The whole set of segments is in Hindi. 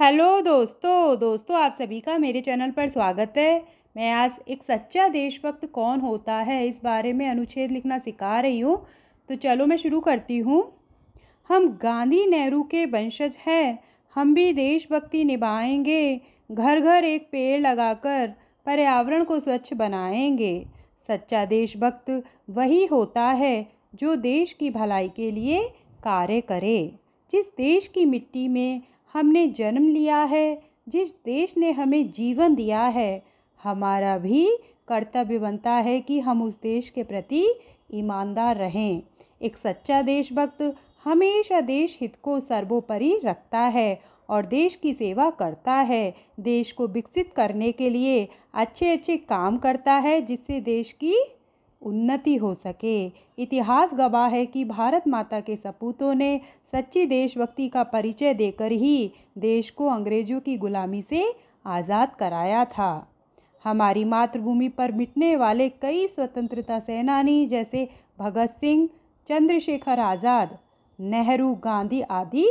हेलो दोस्तों दोस्तों आप सभी का मेरे चैनल पर स्वागत है मैं आज एक सच्चा देशभक्त कौन होता है इस बारे में अनुच्छेद लिखना सिखा रही हूँ तो चलो मैं शुरू करती हूँ हम गांधी नेहरू के वंशज हैं हम भी देशभक्ति निभाएंगे घर घर एक पेड़ लगाकर पर्यावरण को स्वच्छ बनाएंगे सच्चा देशभक्त वही होता है जो देश की भलाई के लिए कार्य करे जिस देश की मिट्टी में हमने जन्म लिया है जिस देश ने हमें जीवन दिया है हमारा भी कर्तव्य बनता है कि हम उस देश के प्रति ईमानदार रहें एक सच्चा देशभक्त हमेशा देश हित को सर्वोपरि रखता है और देश की सेवा करता है देश को विकसित करने के लिए अच्छे अच्छे काम करता है जिससे देश की उन्नति हो सके इतिहास गवाह है कि भारत माता के सपूतों ने सच्ची देशभक्ति का परिचय देकर ही देश को अंग्रेजों की गुलामी से आज़ाद कराया था हमारी मातृभूमि पर मिटने वाले कई स्वतंत्रता सेनानी जैसे भगत सिंह चंद्रशेखर आज़ाद नेहरू गांधी आदि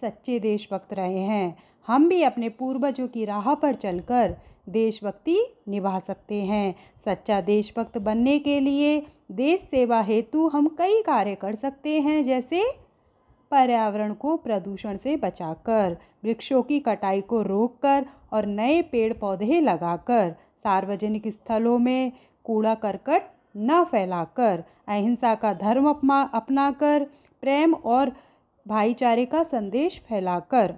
सच्चे देशभक्त रहे हैं हम भी अपने पूर्वजों की राह पर चलकर देशभक्ति निभा सकते हैं सच्चा देशभक्त बनने के लिए देश सेवा हेतु हम कई कार्य कर सकते हैं जैसे पर्यावरण को प्रदूषण से बचाकर वृक्षों की कटाई को रोककर और नए पेड़ पौधे लगाकर सार्वजनिक स्थलों में कूड़ा करकट न फैलाकर अहिंसा का धर्म अपना अपनाकर प्रेम और भाईचारे का संदेश फैलाकर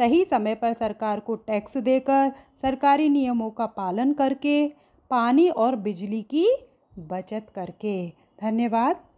सही समय पर सरकार को टैक्स देकर सरकारी नियमों का पालन करके पानी और बिजली की बचत करके धन्यवाद